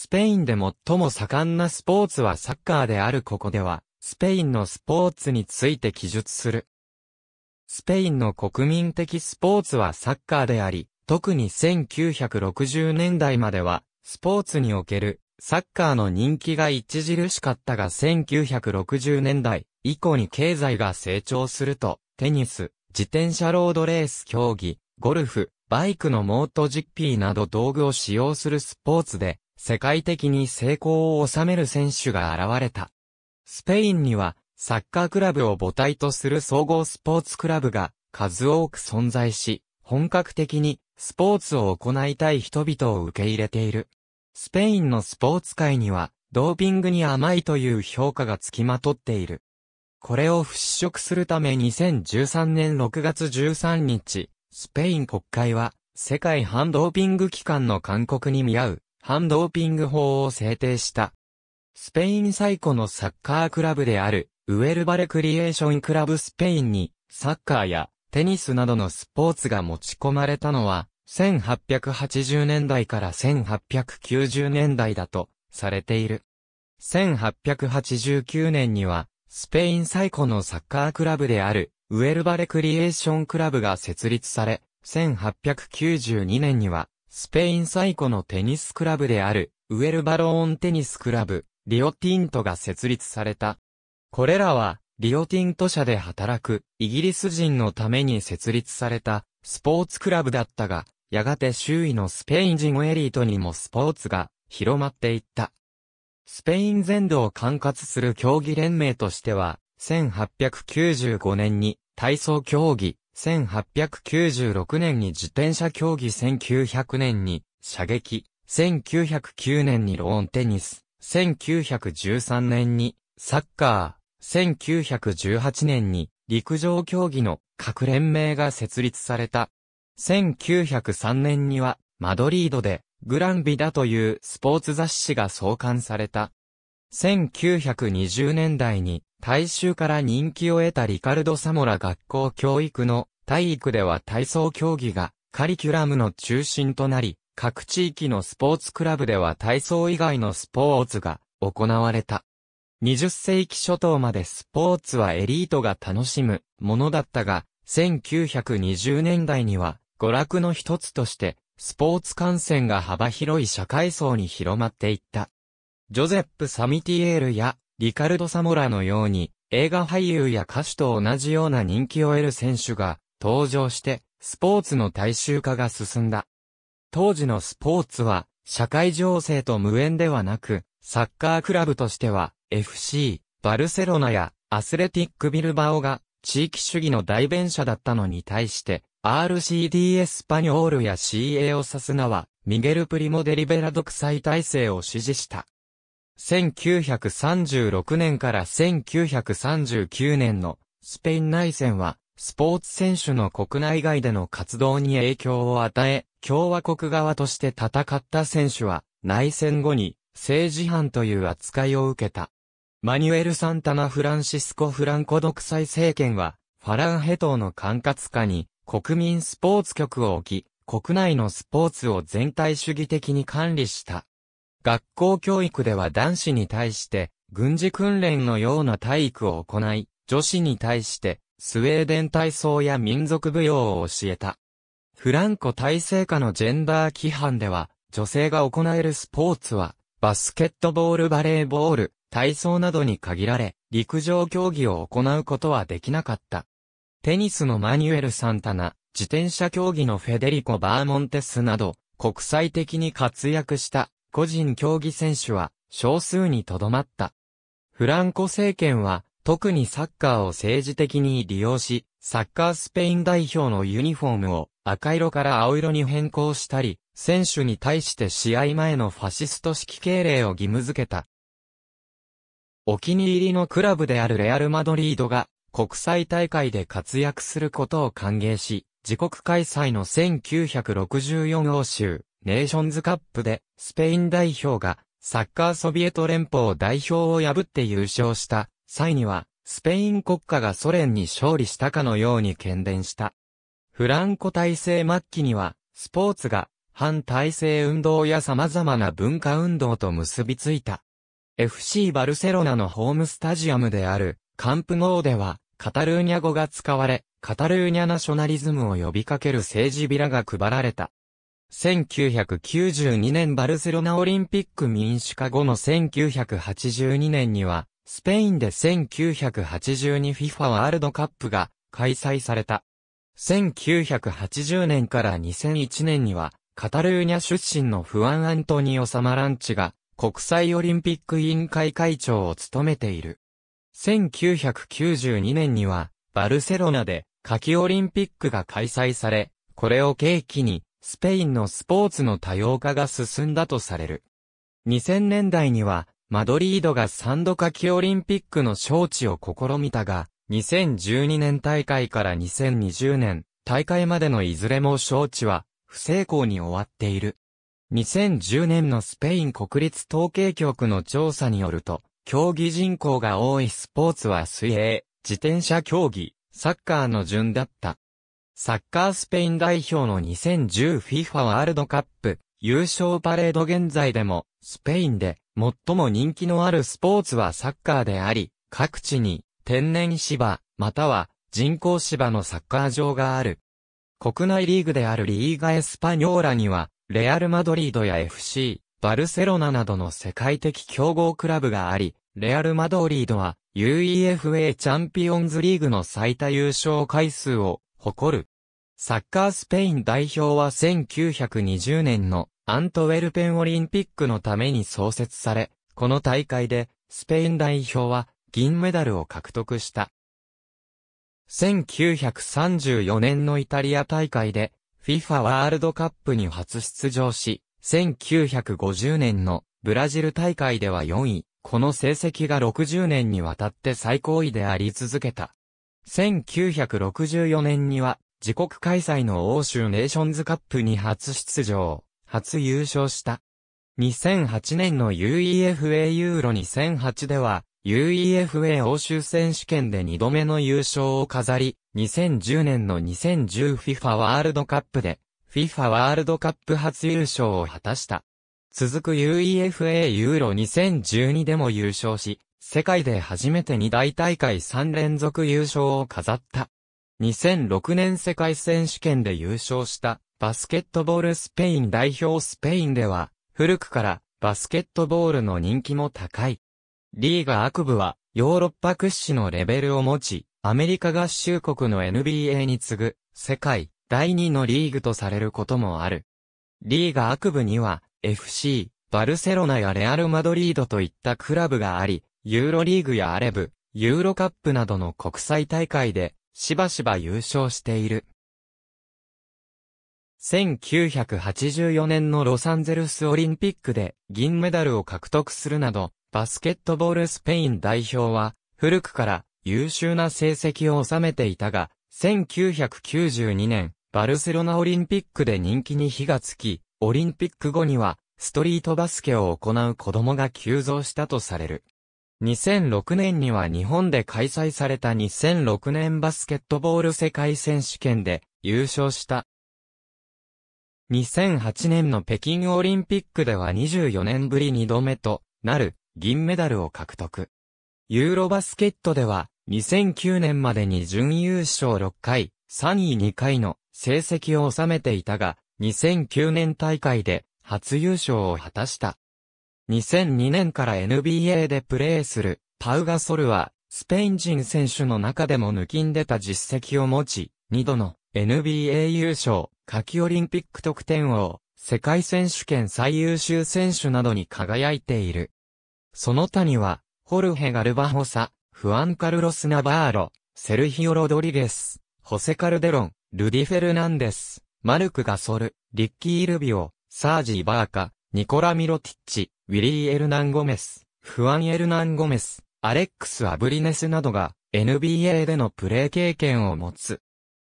スペインで最も盛んなスポーツはサッカーであるここでは、スペインのスポーツについて記述する。スペインの国民的スポーツはサッカーであり、特に1960年代までは、スポーツにおけるサッカーの人気が著しかったが1960年代以降に経済が成長すると、テニス、自転車ロードレース競技、ゴルフ、バイクのモート GP など道具を使用するスポーツで、世界的に成功を収める選手が現れた。スペインには、サッカークラブを母体とする総合スポーツクラブが数多く存在し、本格的にスポーツを行いたい人々を受け入れている。スペインのスポーツ界には、ドーピングに甘いという評価がつきまとっている。これを払拭するため2013年6月13日、スペイン国会は、世界反ドーピング機関の勧告に見合う、反ドーピング法を制定した。スペイン最古のサッカークラブである、ウェルバレクリエーションクラブスペインに、サッカーやテニスなどのスポーツが持ち込まれたのは、1880年代から1890年代だとされている。1889年には、スペイン最古のサッカークラブである、ウェルバレクリエーションクラブが設立され、1892年には、スペイン最古のテニスクラブである、ウェルバローンテニスクラブ、リオティントが設立された。これらは、リオティント社で働く、イギリス人のために設立された、スポーツクラブだったが、やがて周囲のスペイン人エリートにもスポーツが広まっていった。スペイン全土を管轄する競技連盟としては、1895年に体操競技、1896年に自転車競技1900年に射撃、1909年にローンテニス、1913年にサッカー、1918年に陸上競技の各連盟が設立された。1903年にはマドリードでグランビダというスポーツ雑誌が創刊された。1920年代に大衆から人気を得たリカルド・サモラ学校教育の体育では体操競技がカリキュラムの中心となり、各地域のスポーツクラブでは体操以外のスポーツが行われた。20世紀初頭までスポーツはエリートが楽しむものだったが、1920年代には娯楽の一つとしてスポーツ観戦が幅広い社会層に広まっていった。ジョゼップ・サミティエールやリカルド・サモラのように、映画俳優や歌手と同じような人気を得る選手が登場して、スポーツの大衆化が進んだ。当時のスポーツは、社会情勢と無縁ではなく、サッカークラブとしては、FC、バルセロナや、アスレティック・ビルバオが、地域主義の代弁者だったのに対して、RCD エスパニョールや CA オサスナは、ミゲル・プリモ・デリベラ独裁体制を支持した。1936年から1939年のスペイン内戦は、スポーツ選手の国内外での活動に影響を与え、共和国側として戦った選手は、内戦後に政治犯という扱いを受けた。マニュエル・サンタナ・フランシスコ・フランコ独裁政権は、ファランヘ島の管轄下に国民スポーツ局を置き、国内のスポーツを全体主義的に管理した。学校教育では男子に対して、軍事訓練のような体育を行い、女子に対して、スウェーデン体操や民族舞踊を教えた。フランコ体制下のジェンダー規範では、女性が行えるスポーツは、バスケットボールバレーボール、体操などに限られ、陸上競技を行うことはできなかった。テニスのマニュエル・サンタナ、自転車競技のフェデリコ・バーモンテスなど、国際的に活躍した個人競技選手は少数にとどまった。フランコ政権は特にサッカーを政治的に利用し、サッカースペイン代表のユニフォームを赤色から青色に変更したり、選手に対して試合前のファシスト式敬礼を義務付けた。お気に入りのクラブであるレアル・マドリードが国際大会で活躍することを歓迎し、自国開催の1964欧州ネーションズカップで、スペイン代表が、サッカーソビエト連邦代表を破って優勝した際には、スペイン国家がソ連に勝利したかのように喧伝した。フランコ体制末期には、スポーツが、反体制運動や様々な文化運動と結びついた。FC バルセロナのホームスタジアムである、カンプノーでは、カタルーニャ語が使われ、カタルーニャナショナリズムを呼びかける政治ビラが配られた。1992年バルセロナオリンピック民主化後の1982年には、スペインで 1982FIFA ワールドカップが開催された。1980年から2001年には、カタルーニャ出身のフアン・アントニオ・サマランチが、国際オリンピック委員会会長を務めている。1992年には、バルセロナで夏季オリンピックが開催され、これを契機に、スペインのスポーツの多様化が進んだとされる。2000年代には、マドリードが3度夏季オリンピックの招致を試みたが、2012年大会から2020年大会までのいずれも招致は不成功に終わっている。2010年のスペイン国立統計局の調査によると、競技人口が多いスポーツは水泳、自転車競技、サッカーの順だった。サッカースペイン代表の 2010FIFA ワールドカップ優勝パレード現在でもスペインで最も人気のあるスポーツはサッカーであり各地に天然芝または人工芝のサッカー場がある。国内リーグであるリーガエスパニョーラにはレアルマドリードや FC、バルセロナなどの世界的競合クラブがあり、レアルマドリードは UEFA チャンピオンズリーグの最多優勝回数を誇る。サッカースペイン代表は1920年のアントウェルペンオリンピックのために創設され、この大会でスペイン代表は銀メダルを獲得した。1934年のイタリア大会で FIFA ワールドカップに初出場し、1950年のブラジル大会では4位、この成績が60年にわたって最高位であり続けた。1964年には、自国開催の欧州ネーションズカップに初出場、初優勝した。2008年の UEFA ユーロ2008では、UEFA 欧州選手権で2度目の優勝を飾り、2010年の 2010FIFA ワールドカップで、FIFA ワールドカップ初優勝を果たした。続く UEFA ユーロ2012でも優勝し、世界で初めて2大大会3連続優勝を飾った。2006年世界選手権で優勝したバスケットボールスペイン代表スペインでは古くからバスケットボールの人気も高い。リーガアク部はヨーロッパ屈指のレベルを持ち、アメリカ合衆国の NBA に次ぐ世界第2のリーグとされることもある。リーガアク部には FC、バルセロナやレアル・マドリードといったクラブがあり、ユーロリーグやアレブ、ユーロカップなどの国際大会で、しばしば優勝している。1984年のロサンゼルスオリンピックで銀メダルを獲得するなど、バスケットボールスペイン代表は、古くから優秀な成績を収めていたが、1992年、バルセロナオリンピックで人気に火がつき、オリンピック後には、ストリートバスケを行う子供が急増したとされる。2006年には日本で開催された2006年バスケットボール世界選手権で優勝した。2008年の北京オリンピックでは24年ぶり2度目となる銀メダルを獲得。ユーロバスケットでは2009年までに準優勝6回、3位2回の成績を収めていたが、2009年大会で初優勝を果たした。2002年から NBA でプレーするパウガソルは、スペイン人選手の中でも抜きんでた実績を持ち、2度の NBA 優勝、夏季オリンピック得点王、世界選手権最優秀選手などに輝いている。その他には、ホルヘ・ガルバホサ、フアンカルロス・ナバーロ、セルヒオ・ロドリゲス、ホセ・カルデロン、ルディ・フェルナンデス、マルク・ガソル、リッキー・イルビオ、サージ・バーカ、ニコラ・ミロティッチ、ウィリー・エルナン・ゴメス、フアン・エルナン・ゴメス、アレックス・アブリネスなどが NBA でのプレー経験を持つ。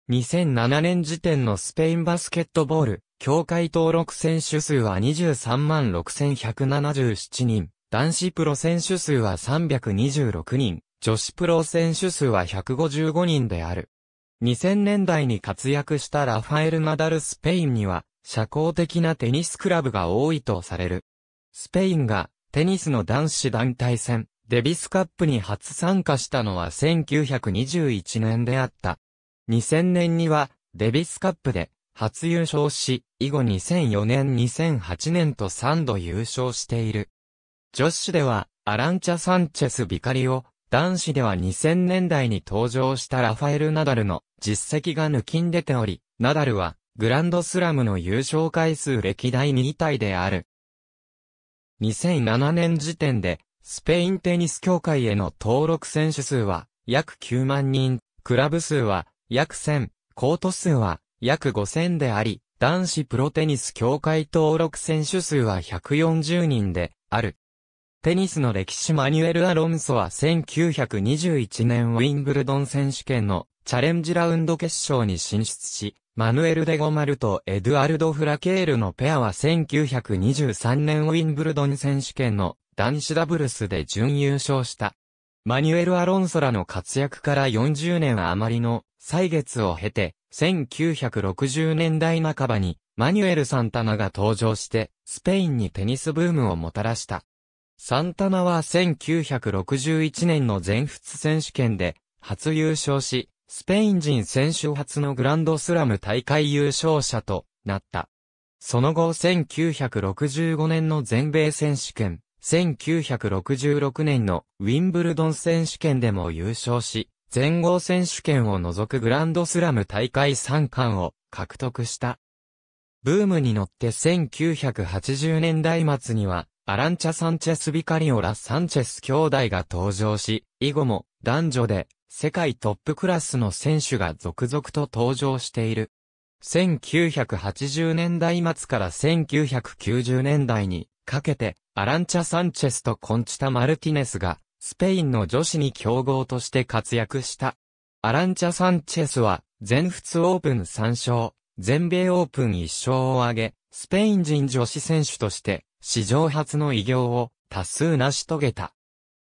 2007年時点のスペインバスケットボール、協会登録選手数は23万6177人、男子プロ選手数は326人、女子プロ選手数は155人である。2000年代に活躍したラファエル・ナダル・スペインには、社交的なテニスクラブが多いとされる。スペインがテニスの男子団体戦、デビスカップに初参加したのは1921年であった。2000年にはデビスカップで初優勝し、以後2004年2008年と3度優勝している。女子ではアランチャ・サンチェス・ビカリオ、男子では2000年代に登場したラファエル・ナダルの実績が抜きん出ており、ナダルはグランドスラムの優勝回数歴代2位体である。2007年時点で、スペインテニス協会への登録選手数は約9万人、クラブ数は約1000、コート数は約5000であり、男子プロテニス協会登録選手数は140人である。テニスの歴史マニュエル・アロンソは1921年ウィンブルドン選手権のチャレンジラウンド決勝に進出し、マヌエル・デゴマルとエドゥアルド・フラケールのペアは1923年ウィンブルドン選手権の男子ダブルスで準優勝した。マニュエル・アロンソらの活躍から40年余りの歳月を経て、1960年代半ばにマニュエル・サンタナが登場して、スペインにテニスブームをもたらした。サンタナは1961年の全仏選手権で初優勝し、スペイン人選手初のグランドスラム大会優勝者となった。その後1965年の全米選手権、1966年のウィンブルドン選手権でも優勝し、全豪選手権を除くグランドスラム大会3冠を獲得した。ブームに乗って1980年代末にはアランチャ・サンチェス・ビカリオラ・サンチェス兄弟が登場し、以後も男女で世界トップクラスの選手が続々と登場している。1980年代末から1990年代にかけて、アランチャ・サンチェスとコンチタ・マルティネスが、スペインの女子に競合として活躍した。アランチャ・サンチェスは、全仏オープン3勝、全米オープン1勝を挙げ、スペイン人女子選手として、史上初の偉業を多数成し遂げた。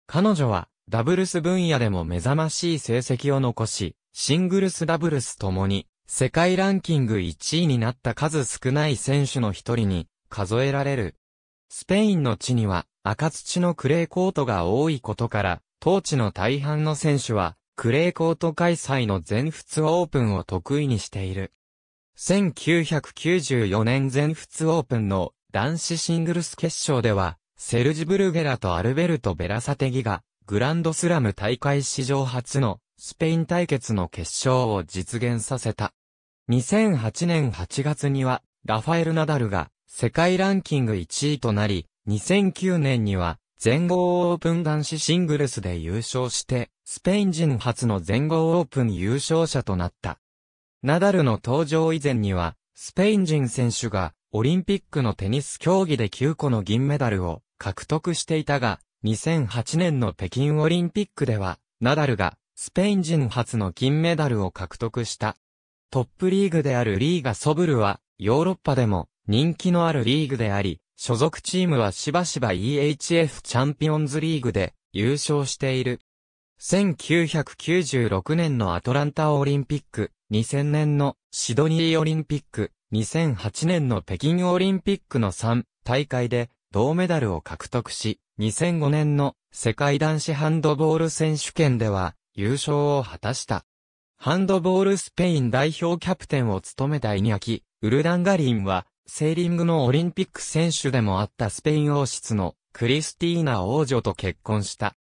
彼女は、ダブルス分野でも目覚ましい成績を残し、シングルスダブルスともに、世界ランキング1位になった数少ない選手の一人に、数えられる。スペインの地には、赤土のクレーコートが多いことから、当地の大半の選手は、クレーコート開催の全仏オープンを得意にしている。1994年全仏オープンの男子シングルス決勝では、セルジ・ブルゲラとアルベルト・ベラサテギが、グランドスラム大会史上初のスペイン対決の決勝を実現させた。2008年8月には、ラファエル・ナダルが世界ランキング1位となり、2009年には全豪オープン男子シングルスで優勝して、スペイン人初の全豪オープン優勝者となった。ナダルの登場以前には、スペイン人選手がオリンピックのテニス競技で9個の銀メダルを獲得していたが、2008年の北京オリンピックでは、ナダルがスペイン人初の金メダルを獲得した。トップリーグであるリーガソブルは、ヨーロッパでも人気のあるリーグであり、所属チームはしばしば EHF チャンピオンズリーグで優勝している。1996年のアトランタオリンピック、2000年のシドニーオリンピック、2008年の北京オリンピックの3大会で銅メダルを獲得し、2005年の世界男子ハンドボール選手権では優勝を果たした。ハンドボールスペイン代表キャプテンを務めたイニアキ、ウルダンガリンは、セーリングのオリンピック選手でもあったスペイン王室のクリスティーナ王女と結婚した。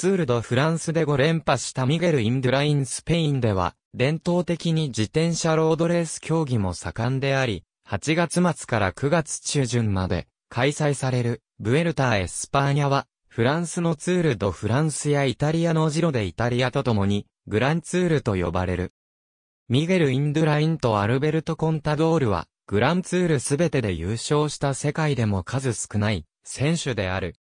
ツール・ド・フランスで5連覇したミゲル・インドライン・スペインでは、伝統的に自転車ロードレース競技も盛んであり、8月末から9月中旬まで開催される、ブエルター・エスパーニャは、フランスのツール・ド・フランスやイタリアのジロでイタリアと共に、グランツールと呼ばれる。ミゲル・インドラインとアルベルト・コンタドールは、グランツールすべてで優勝した世界でも数少ない選手である。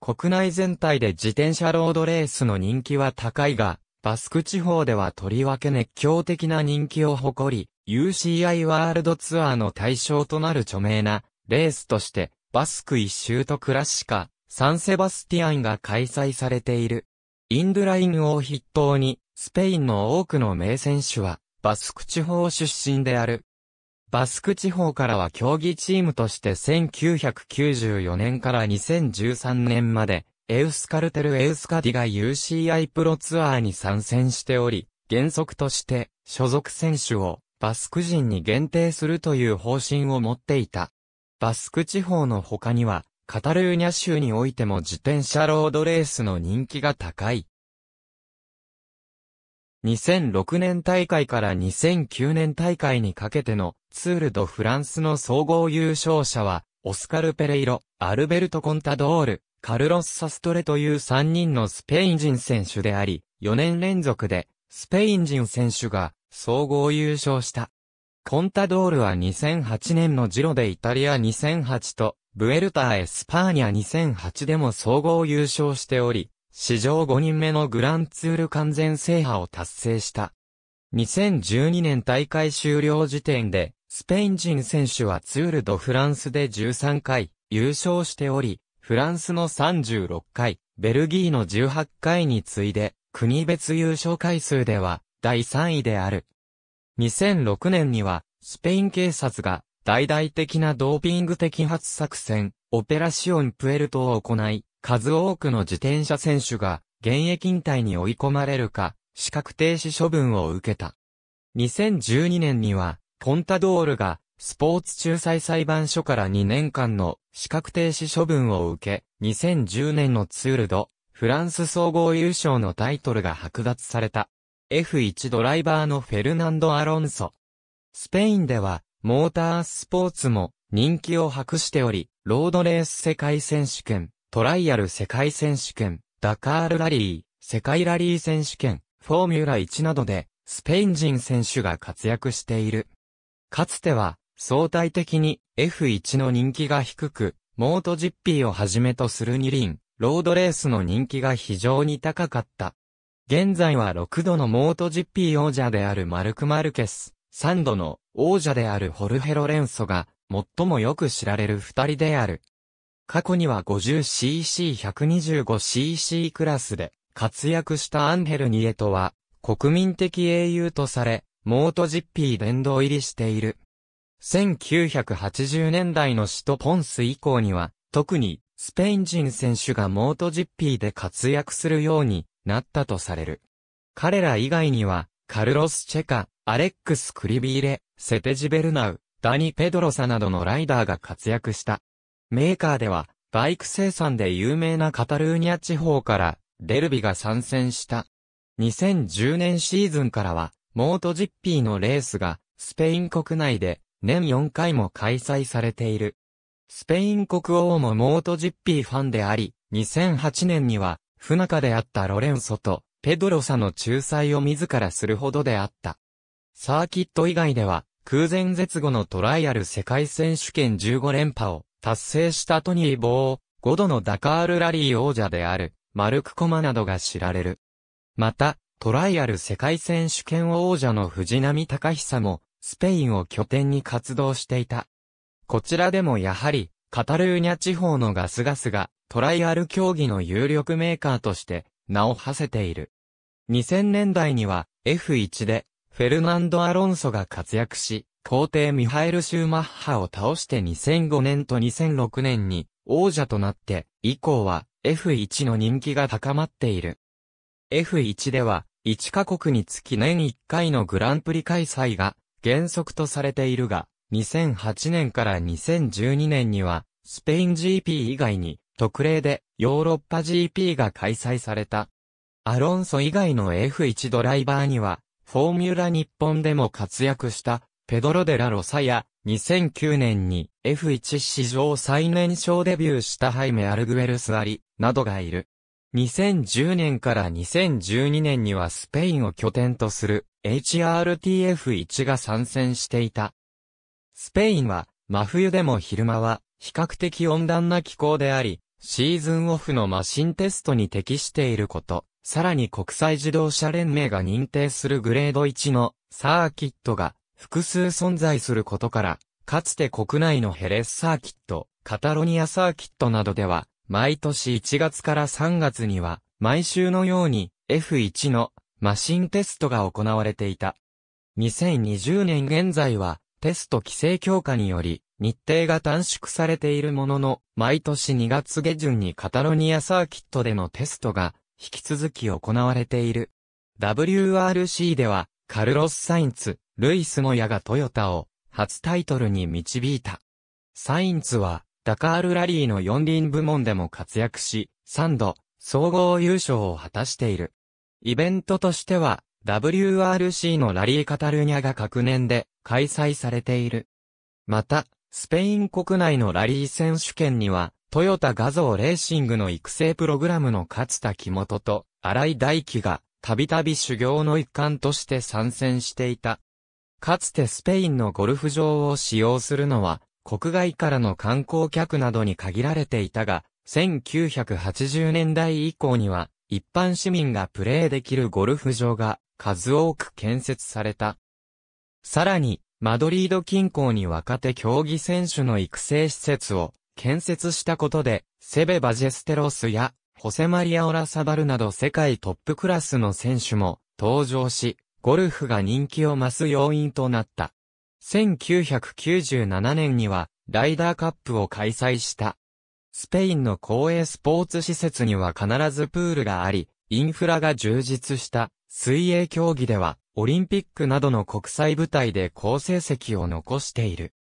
国内全体で自転車ロードレースの人気は高いが、バスク地方ではとりわけ熱狂的な人気を誇り、UCI ワールドツアーの対象となる著名なレースとして、バスク一周とクラシカ、サンセバスティアンが開催されている。インドラインを筆頭に、スペインの多くの名選手は、バスク地方出身である。バスク地方からは競技チームとして1994年から2013年まで、エウスカルテル・エウスカディが UCI プロツアーに参戦しており、原則として所属選手をバスク人に限定するという方針を持っていた。バスク地方の他には、カタルーニャ州においても自転車ロードレースの人気が高い。2006年大会から2009年大会にかけてのツール・ド・フランスの総合優勝者は、オスカル・ペレイロ、アルベルト・コンタドール、カルロス・サストレという3人のスペイン人選手であり、4年連続で、スペイン人選手が、総合優勝した。コンタドールは2008年のジロでイタリア2008と、ブエルターエスパーニャ2008でも総合優勝しており、史上5人目のグランツール完全制覇を達成した。2012年大会終了時点で、スペイン人選手はツール・ド・フランスで13回優勝しており、フランスの36回、ベルギーの18回に次いで、国別優勝回数では第3位である。2006年には、スペイン警察が大々的なドーピング摘発作戦、オペラシオンプエルトを行い、数多くの自転車選手が現役引退に追い込まれるか、資格停止処分を受けた。2012年には、ポンタドールが、スポーツ仲裁裁判所から2年間の資格停止処分を受け、2010年のツールド、フランス総合優勝のタイトルが剥奪された。F1 ドライバーのフェルナンド・アロンソ。スペインでは、モータースポーツも人気を博しており、ロードレース世界選手権、トライアル世界選手権、ダカールラリー、世界ラリー選手権、フォーミュラ1などで、スペイン人選手が活躍している。かつては、相対的に F1 の人気が低く、モート GP をはじめとする二輪、ロードレースの人気が非常に高かった。現在は6度のモート GP 王者であるマルク・マルケス、3度の王者であるホルヘロレンソが、最もよく知られる二人である。過去には 50cc125cc クラスで活躍したアンヘル・ニエトは、国民的英雄とされ、モートジッピー殿堂入りしている。1980年代の首都ポンス以降には、特にスペイン人選手がモートジッピーで活躍するようになったとされる。彼ら以外には、カルロス・チェカ、アレックス・クリビーレ、セテジ・ベルナウ、ダニ・ペドロサなどのライダーが活躍した。メーカーでは、バイク生産で有名なカタルーニャ地方から、デルビが参戦した。2010年シーズンからは、モートジッピーのレースが、スペイン国内で、年4回も開催されている。スペイン国王もモートジッピーファンであり、2008年には、不仲であったロレンソと、ペドロサの仲裁を自らするほどであった。サーキット以外では、空前絶後のトライアル世界選手権15連覇を達成したトニー・ボー、5度のダカールラリー王者である、マルク・コマなどが知られる。また、トライアル世界選手権王者の藤波隆久も、スペインを拠点に活動していた。こちらでもやはり、カタルーニャ地方のガスガスが、トライアル競技の有力メーカーとして、名を馳せている。2000年代には、F1 で、フェルナンド・アロンソが活躍し、皇帝ミハエル・シューマッハを倒して2005年と2006年に王者となって、以降は F1 の人気が高まっている。F1 では1カ国につき年1回のグランプリ開催が原則とされているが、2008年から2012年には、スペイン GP 以外に、特例でヨーロッパ GP が開催された。アロンソ以外の F1 ドライバーには、フォーミュラ日本でも活躍したペドロ・デラ・ロサや2009年に F1 史上最年少デビューしたハイメ・アルグエルスアリなどがいる。2010年から2012年にはスペインを拠点とする HRTF1 が参戦していた。スペインは真冬でも昼間は比較的温暖な気候であり、シーズンオフのマシンテストに適していること、さらに国際自動車連盟が認定するグレード1のサーキットが複数存在することから、かつて国内のヘレスサーキット、カタロニアサーキットなどでは毎年1月から3月には、毎週のように F1 のマシンテストが行われていた。2020年現在は、テスト規制強化により、日程が短縮されているものの、毎年2月下旬にカタロニアサーキットでのテストが、引き続き行われている。WRC では、カルロス・サインツ、ルイス・モヤがトヨタを、初タイトルに導いた。サインツは、ダカールラリーの四輪部門でも活躍し、3度、総合優勝を果たしている。イベントとしては、WRC のラリーカタルーニャが各年で開催されている。また、スペイン国内のラリー選手権には、トヨタ画像レーシングの育成プログラムの勝田木本と荒井大輝が、たびたび修行の一環として参戦していた。かつてスペインのゴルフ場を使用するのは、国外からの観光客などに限られていたが、1980年代以降には、一般市民がプレーできるゴルフ場が数多く建設された。さらに、マドリード近郊に若手競技選手の育成施設を建設したことで、セベ・バジェステロスやホセマリア・オラサバルなど世界トップクラスの選手も登場し、ゴルフが人気を増す要因となった。1997年には、ライダーカップを開催した。スペインの公営スポーツ施設には必ずプールがあり、インフラが充実した水泳競技では、オリンピックなどの国際舞台で好成績を残している。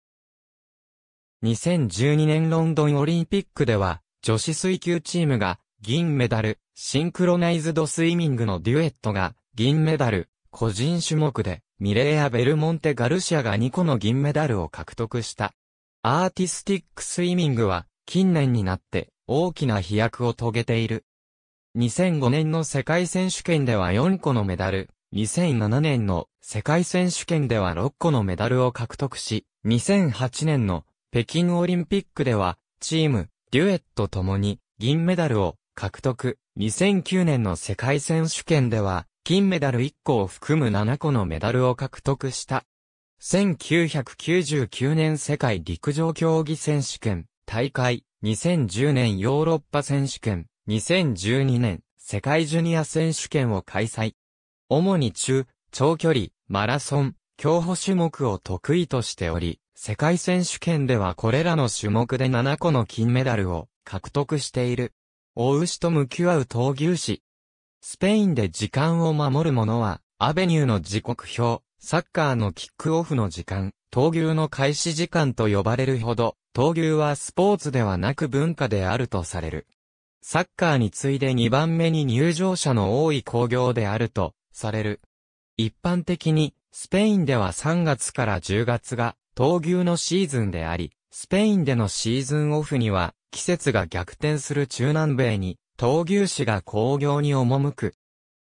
2012年ロンドンオリンピックでは、女子水球チームが銀メダル、シンクロナイズドスイミングのデュエットが銀メダル、個人種目でミレーア・ベルモンテ・ガルシアが2個の銀メダルを獲得した。アーティスティックスイミングは近年になって大きな飛躍を遂げている。2005年の世界選手権では4個のメダル、2007年の世界選手権では6個のメダルを獲得し、2008年の北京オリンピックではチーム、デュエットともに銀メダルを獲得。2009年の世界選手権では金メダル1個を含む7個のメダルを獲得した。1999年世界陸上競技選手権、大会、2010年ヨーロッパ選手権、2012年世界ジュニア選手権を開催。主に中、長距離、マラソン、競歩種目を得意としており、世界選手権ではこれらの種目で7個の金メダルを獲得している。大牛と向き合う闘牛士、スペインで時間を守る者は、アベニューの時刻表、サッカーのキックオフの時間、闘牛の開始時間と呼ばれるほど、闘牛はスポーツではなく文化であるとされる。サッカーに次いで2番目に入場者の多い工業であると、される。一般的に、スペインでは3月から10月が、闘牛のシーズンであり、スペインでのシーズンオフには、季節が逆転する中南米に、闘牛士が工業に赴く。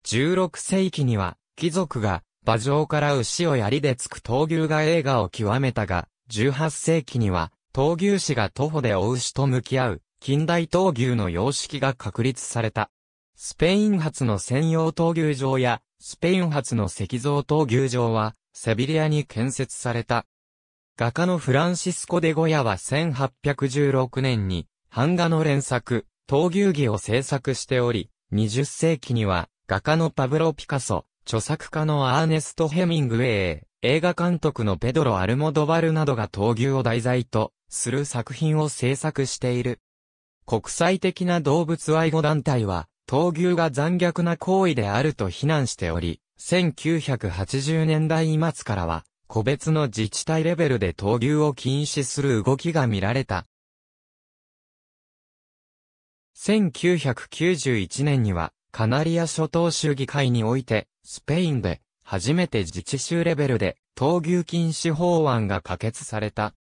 16世紀には、貴族が、馬上から牛を槍で突く闘牛が映画を極めたが、18世紀には、闘牛士が徒歩で追う牛と向き合う、近代闘牛の様式が確立された。スペイン発の専用闘牛場や、スペイン発の石像闘牛場は、セビリアに建設された。画家のフランシスコ・デ・ゴヤは1816年に、版画の連作、闘牛儀を制作しており、20世紀には、画家のパブロ・ピカソ、著作家のアーネスト・ヘミングウェイ、映画監督のペドロ・アルモドバルなどが闘牛を題材とする作品を制作している。国際的な動物愛護団体は、闘牛が残虐な行為であると非難しており、1980年代末からは、個別の自治体レベルで闘牛を禁止する動きが見られた。1991年には、カナリア諸島州議会において、スペインで、初めて自治州レベルで、闘牛禁止法案が可決された。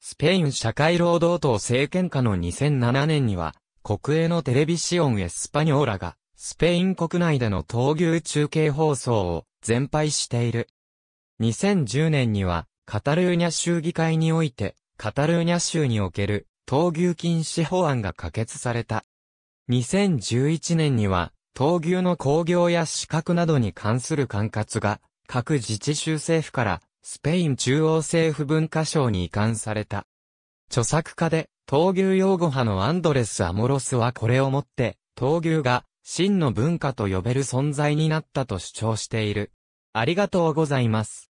スペイン社会労働党政権下の2007年には、国営のテレビシオンエスパニョーラが、スペイン国内での闘牛中継放送を全廃している。2010年には、カタルーニャ州議会において、カタルーニャ州における闘牛禁止法案が可決された。2011年には、闘牛の工業や資格などに関する管轄が、各自治州政府からスペイン中央政府文化省に移管された。著作家で、闘牛用語派のアンドレス・アモロスはこれをもって、闘牛が真の文化と呼べる存在になったと主張している。ありがとうございます。